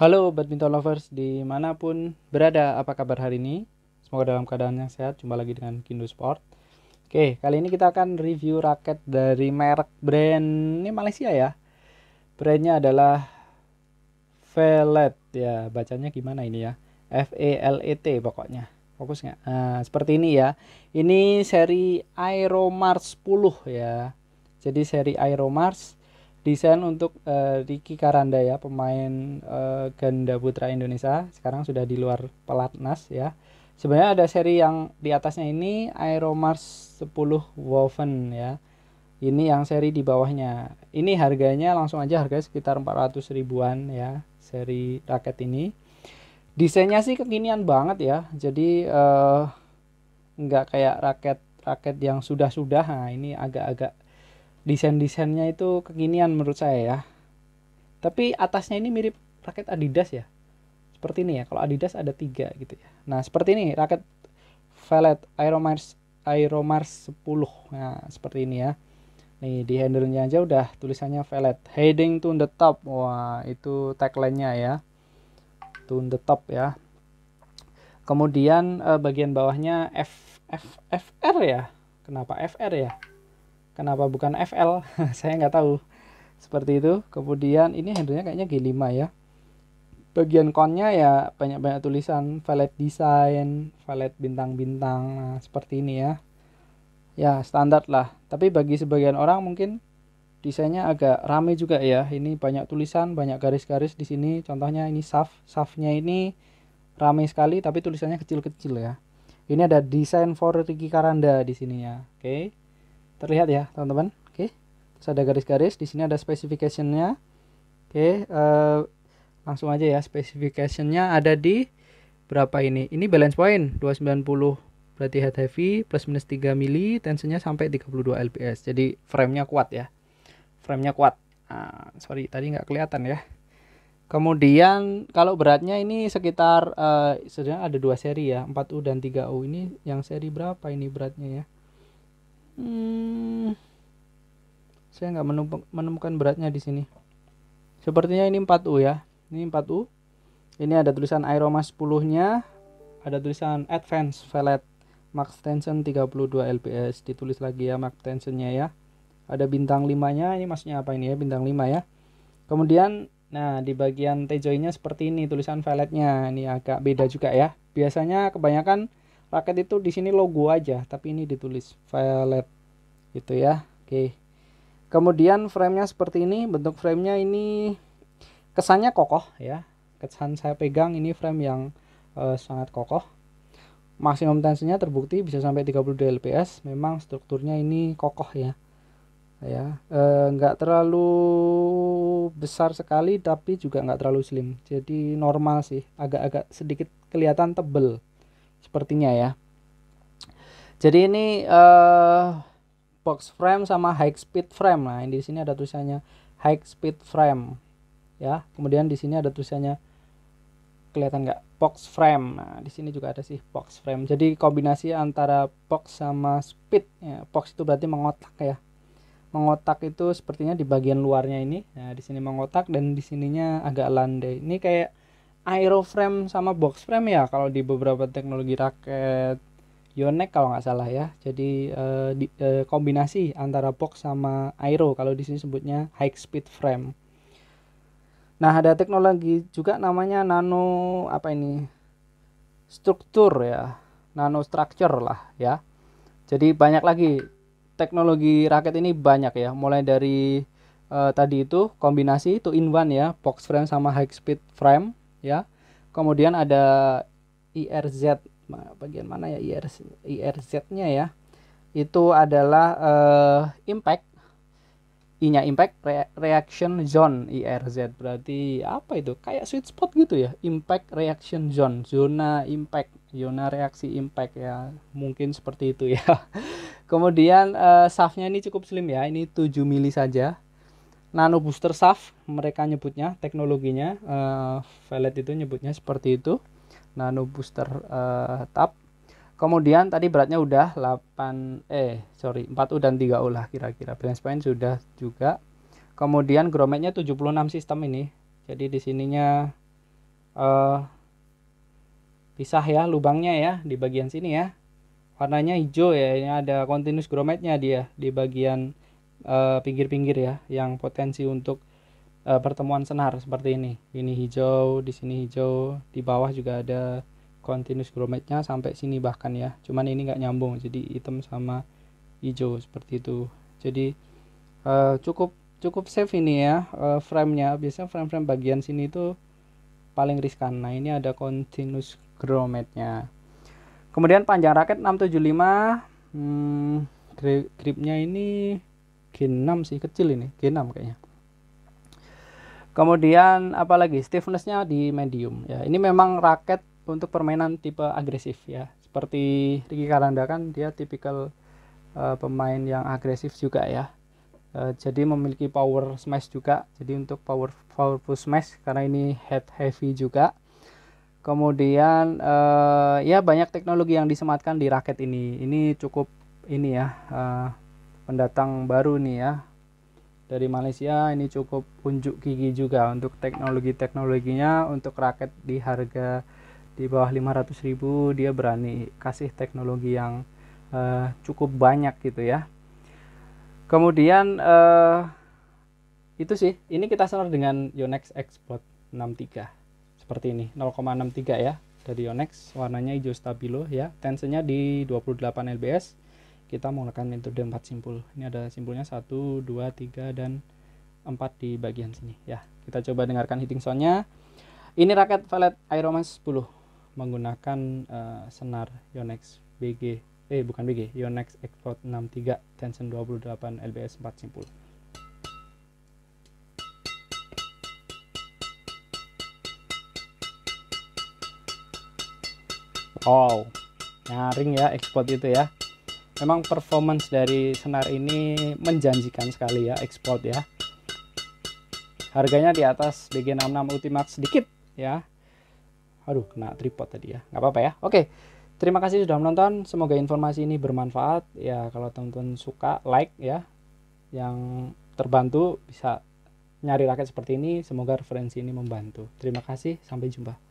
Halo badminton lovers dimanapun berada, apa kabar hari ini? Semoga dalam keadaan yang sehat, jumpa lagi dengan Kindo Sport Oke, kali ini kita akan review raket dari merek brand, ini Malaysia ya Brandnya adalah Velet, ya bacanya gimana ini ya F-E-L-E-T pokoknya Fokus nggak? Nah, seperti ini ya Ini seri Aeromars 10 ya Jadi seri Aeromars desain untuk uh, Ricky Karanda ya pemain uh, ganda putra Indonesia sekarang sudah di luar pelatnas ya sebenarnya ada seri yang di atasnya ini Aeromars 10 Woven ya ini yang seri di bawahnya ini harganya langsung aja harga sekitar 400 ribuan ya seri raket ini desainnya sih kekinian banget ya jadi uh, nggak kayak raket raket yang sudah-sudah nah ini agak-agak desain-desainnya itu kekinian menurut saya ya. Tapi atasnya ini mirip raket Adidas ya. Seperti ini ya. Kalau Adidas ada tiga gitu ya. Nah seperti ini raket Velvet Aeromars Aeromars 10. Nah seperti ini ya. Nih di handlenya aja udah tulisannya Velvet Heading to the top. Wah itu tagline-nya ya. To the top ya. Kemudian eh, bagian bawahnya F, F, R ya. Kenapa FR ya? Kenapa bukan FL? Saya nggak tahu. Seperti itu. Kemudian ini handlenya kayaknya G5 ya. Bagian konnya ya banyak-banyak tulisan valet design, valet bintang-bintang, nah, seperti ini ya. Ya standar lah. Tapi bagi sebagian orang mungkin desainnya agak rame juga ya. Ini banyak tulisan, banyak garis-garis di sini. Contohnya ini saf, safnya ini rame sekali tapi tulisannya kecil-kecil ya. Ini ada desain for Ricky Karanda di sini ya. Oke. Okay terlihat ya teman-teman oke terus ada garis-garis di sini ada specificationnya oke uh, langsung aja ya specificationnya ada di berapa ini ini balance point 290 berarti head heavy plus minus 3 mili Tensinya sampai 32 lps jadi framenya kuat ya framenya kuat nah, sorry tadi nggak kelihatan ya Kemudian kalau beratnya ini sekitar uh, sebenarnya ada dua seri ya, 4U dan 3U. Ini yang seri berapa ini beratnya ya? Hmm, saya nggak menemukan beratnya di sini. Sepertinya ini 4U ya. Ini 4U. Ini ada tulisan Aeroma 10-nya, ada tulisan Advance Velet Max Tension 32 LPS ditulis lagi ya Max Tensionnya ya. Ada bintang 5-nya, ini maksudnya apa ini ya? Bintang 5 ya. Kemudian nah di bagian tejoinya seperti ini tulisan velet-nya. Ini agak beda juga ya. Biasanya kebanyakan Raket itu di sini logo aja, tapi ini ditulis violet gitu ya. Oke. Kemudian framenya seperti ini, bentuk framenya ini kesannya kokoh ya. Kesan saya pegang ini frame yang e, sangat kokoh. Maksimum tensinya terbukti bisa sampai 32 lps. Memang strukturnya ini kokoh ya. Ya, eh, nggak terlalu besar sekali tapi juga nggak terlalu slim. Jadi normal sih, agak-agak sedikit kelihatan tebel sepertinya ya jadi ini uh, box frame sama high speed frame nah di sini ada tulisannya high speed frame ya kemudian di sini ada tulisannya kelihatan nggak box frame nah di sini juga ada sih box frame jadi kombinasi antara box sama speed ya, box itu berarti mengotak ya mengotak itu sepertinya di bagian luarnya ini nah di sini mengotak dan di sininya agak landai ini kayak Aero frame sama box frame ya kalau di beberapa teknologi raket Yonex kalau nggak salah ya. Jadi uh, di, uh, kombinasi antara box sama aero kalau di sini sebutnya high speed frame. Nah, ada teknologi juga namanya nano apa ini? struktur ya. Nano structure lah ya. Jadi banyak lagi teknologi raket ini banyak ya, mulai dari uh, tadi itu kombinasi itu in one ya, box frame sama high speed frame ya. Kemudian ada IRZ bagian mana ya IRZ IRZ-nya ya. Itu adalah uh, impact inya impact re reaction zone IRZ berarti apa itu? Kayak sweet spot gitu ya. Impact reaction zone, zona impact, zona reaksi impact ya. Mungkin seperti itu ya. Kemudian uh, safnya ini cukup slim ya. Ini 7 mili saja nano booster SAF mereka nyebutnya teknologinya uh, eh, Valet itu nyebutnya seperti itu nano booster uh, tap kemudian tadi beratnya udah 8 eh sorry 4 U dan 3 U lah kira-kira balance point sudah juga kemudian grometnya 76 sistem ini jadi di sininya uh, pisah ya lubangnya ya di bagian sini ya warnanya hijau ya ini ada continuous grometnya dia di bagian Eh, pinggir-pinggir uh, ya yang potensi untuk uh, pertemuan senar seperti ini ini hijau di sini hijau di bawah juga ada continuous grommetnya sampai sini bahkan ya cuman ini nggak nyambung jadi hitam sama hijau seperti itu jadi uh, cukup cukup safe ini ya uh, nya biasanya frame-frame bagian sini itu paling riskan nah ini ada continuous gromet-nya. kemudian panjang raket 675 hmm, gripnya ini G6 sih kecil ini G6 kayaknya kemudian apalagi stiffnessnya di medium ya ini memang raket untuk permainan tipe agresif ya seperti Ricky Karanda kan dia tipikal uh, pemain yang agresif juga ya uh, jadi memiliki power smash juga jadi untuk power powerful smash karena ini head heavy juga kemudian uh, ya banyak teknologi yang disematkan di raket ini ini cukup ini ya uh, pendatang baru nih ya dari Malaysia ini cukup unjuk gigi juga untuk teknologi-teknologinya untuk raket di harga di bawah 500.000 dia berani kasih teknologi yang uh, cukup banyak gitu ya. Kemudian uh, itu sih ini kita senar dengan Yonex Xbox 63 seperti ini 0,63 ya dari Yonex warnanya hijau stabilo ya tensinya di 28 lbs kita menggunakan metode empat simpul ini ada simpulnya satu dua tiga dan empat di bagian sini ya kita coba dengarkan hitting soundnya ini raket valet Aeromas 10 menggunakan uh, senar Yonex BG eh bukan BG Yonex Export 63 tension 28 LBS 4 simpul Wow nyaring ya export itu ya memang performance dari senar ini menjanjikan sekali ya export ya harganya di atas DG66 Ultimax sedikit ya aduh kena tripod tadi ya nggak apa-apa ya oke terima kasih sudah menonton semoga informasi ini bermanfaat ya kalau teman-teman suka like ya yang terbantu bisa nyari raket seperti ini semoga referensi ini membantu terima kasih sampai jumpa